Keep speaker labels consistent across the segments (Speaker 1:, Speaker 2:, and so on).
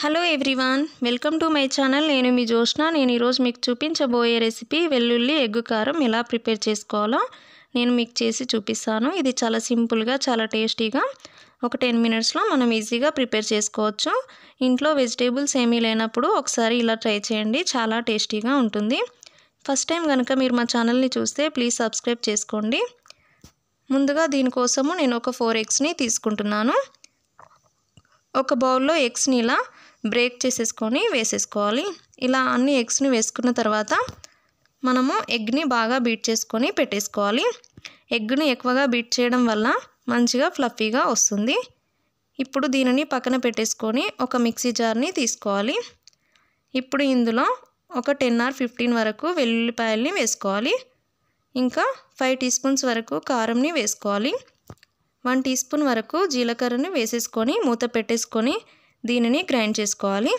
Speaker 1: hello everyone welcome to my channel నేను మీ జోష్న నేను ఈరోజు మీకు చూపించబోయే రెసిపీ వెల్లుల్లి ఎగ్గు కారం ఎలా ప్రిపేర్ చేసుకోవాలో నేను మీకు చేసి చూపిస్తాను ఇది చాలా సింపుల్గా చాలా టేస్టీగా ఒక టెన్ మినిట్స్లో మనం ఈజీగా ప్రిపేర్ చేసుకోవచ్చు ఇంట్లో వెజిటేబుల్స్ ఏమీ లేనప్పుడు ఒకసారి ఇలా ట్రై చేయండి చాలా టేస్టీగా ఉంటుంది ఫస్ట్ టైం కనుక మీరు మా ఛానల్ని చూస్తే ప్లీజ్ సబ్స్క్రైబ్ చేసుకోండి ముందుగా దీనికోసము నేను ఒక ఫోర్ ఎగ్స్ని తీసుకుంటున్నాను ఒక బౌల్లో ఎగ్స్ని ఇలా బ్రేక్ చేసేసుకొని వేసేసుకోవాలి ఇలా అన్ని ఎగ్స్ని వేసుకున్న తర్వాత మనము ఎగ్ని బాగా బీట్ చేసుకొని పెట్టేసుకోవాలి ఎగ్ని ఎక్కువగా బీట్ చేయడం వల్ల మంచిగా ఫ్లఫీగా వస్తుంది ఇప్పుడు దీనిని పక్కన పెట్టేసుకొని ఒక మిక్సీ జార్ని తీసుకోవాలి ఇప్పుడు ఇందులో ఒక టెన్ ఆర్ ఫిఫ్టీన్ వరకు వెల్లుల్లిపాయల్ని వేసుకోవాలి ఇంకా ఫైవ్ టీ స్పూన్స్ వరకు కారంని వేసుకోవాలి వన్ టీ స్పూన్ వరకు జీలకర్రని వేసేసుకొని మూత పెట్టేసుకొని దీనిని గ్రైండ్ చేసుకోవాలి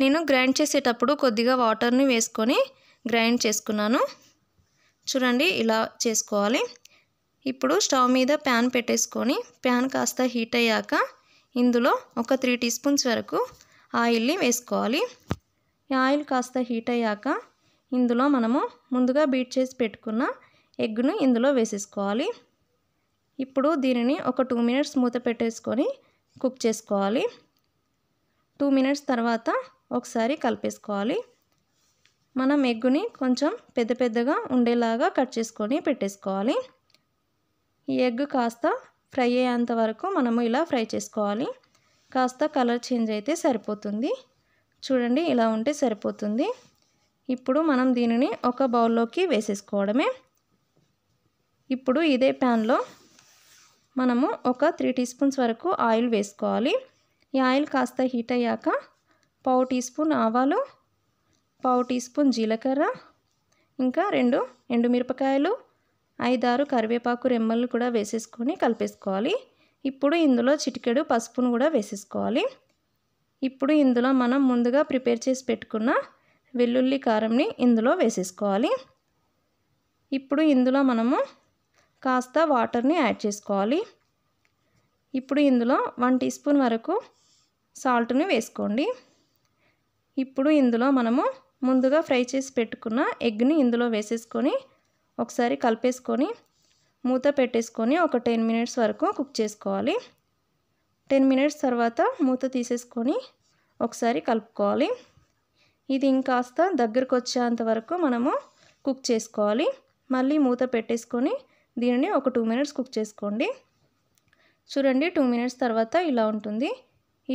Speaker 1: నేను గ్రైండ్ చేసేటప్పుడు కొద్దిగా వాటర్ని వేసుకొని గ్రైండ్ చేసుకున్నాను చూడండి ఇలా చేసుకోవాలి ఇప్పుడు స్టవ్ మీద ప్యాన్ పెట్టేసుకొని ప్యాన్ కాస్త హీట్ అయ్యాక ఇందులో ఒక త్రీ టీ స్పూన్స్ వరకు ఆయిల్ని వేసుకోవాలి ఆయిల్ కాస్త హీట్ అయ్యాక ఇందులో మనము ముందుగా బీట్ చేసి పెట్టుకున్న ఎగ్ను ఇందులో వేసేసుకోవాలి ఇప్పుడు దీనిని ఒక టూ మినిట్స్ మూత పెట్టేసుకొని కుక్ చేసుకోవాలి టూ మినిట్స్ తర్వాత ఒకసారి కలిపేసుకోవాలి మనం ఎగ్గుని కొంచెం పెద్ద పెద్దగా ఉండేలాగా కట్ చేసుకొని పెట్టేసుకోవాలి ఈ ఎగ్ కాస్త ఫ్రై అయ్యేంత వరకు మనము ఇలా ఫ్రై చేసుకోవాలి కాస్త కలర్ చేంజ్ అయితే సరిపోతుంది చూడండి ఇలా ఉంటే సరిపోతుంది ఇప్పుడు మనం దీనిని ఒక బౌల్లోకి వేసేసుకోవడమే ఇప్పుడు ఇదే ప్యాన్లో మనము ఒక త్రీ టీ స్పూన్స్ వరకు ఆయిల్ వేసుకోవాలి ఈ ఆయిల్ కాస్త హీట్ అయ్యాక పావు టీ స్పూన్ ఆవాలు పావు టీ స్పూన్ జీలకర్ర ఇంకా రెండు ఎండుమిరపకాయలు ఐదారు కరివేపాకు రెమ్మలు కూడా వేసేసుకొని కలిపేసుకోవాలి ఇప్పుడు ఇందులో చిటికెడు పసుపును కూడా వేసేసుకోవాలి ఇప్పుడు ఇందులో మనం ముందుగా ప్రిపేర్ చేసి పెట్టుకున్న వెల్లుల్లి కారంని ఇందులో వేసేసుకోవాలి ఇప్పుడు ఇందులో మనము కాస్త వాటర్ని యాడ్ చేసుకోవాలి ఇప్పుడు ఇందులో వన్ టీ స్పూన్ వరకు సాల్ట్ని వేసుకోండి ఇప్పుడు ఇందులో మనము ముందుగా ఫ్రై చేసి పెట్టుకున్న ఎగ్ని ఇందులో వేసేసుకొని ఒకసారి కలిపేసుకొని మూత పెట్టేసుకొని ఒక టెన్ మినిట్స్ వరకు కుక్ చేసుకోవాలి టెన్ మినిట్స్ తర్వాత మూత తీసేసుకొని ఒకసారి కలుపుకోవాలి ఇది ఇంకాస్త దగ్గరకు వచ్చేంత వరకు మనము కుక్ చేసుకోవాలి మళ్ళీ మూత పెట్టేసుకొని దీనిని ఒక టూ మినిట్స్ కుక్ చేసుకోండి చూడండి టూ మినిట్స్ తర్వాత ఇలా ఉంటుంది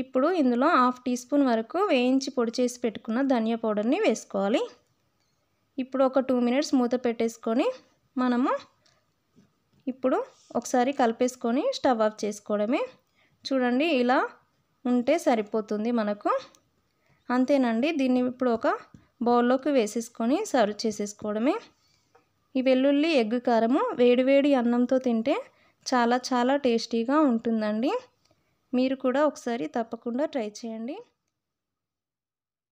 Speaker 1: ఇప్పుడు ఇందులో హాఫ్ టీ స్పూన్ వరకు వేయించి పొడి చేసి పెట్టుకున్న ధనియా పౌడర్ని వేసుకోవాలి ఇప్పుడు ఒక టూ మినిట్స్ మూత పెట్టేసుకొని మనము ఇప్పుడు ఒకసారి కలిపేసుకొని స్టవ్ ఆఫ్ చేసుకోవడమే చూడండి ఇలా ఉంటే సరిపోతుంది మనకు అంతేనండి దీన్ని ఇప్పుడు ఒక బౌల్లోకి వేసేసుకొని సర్వ్ చేసేసుకోవడమే ఈ వెల్లుల్లి ఎగ్ కారము వేడివేడి అన్నంతో తింటే చాలా చాలా టేస్టీగా ఉంటుందండి మీరు కూడా ఒకసారి తప్పకుండా ట్రై చేయండి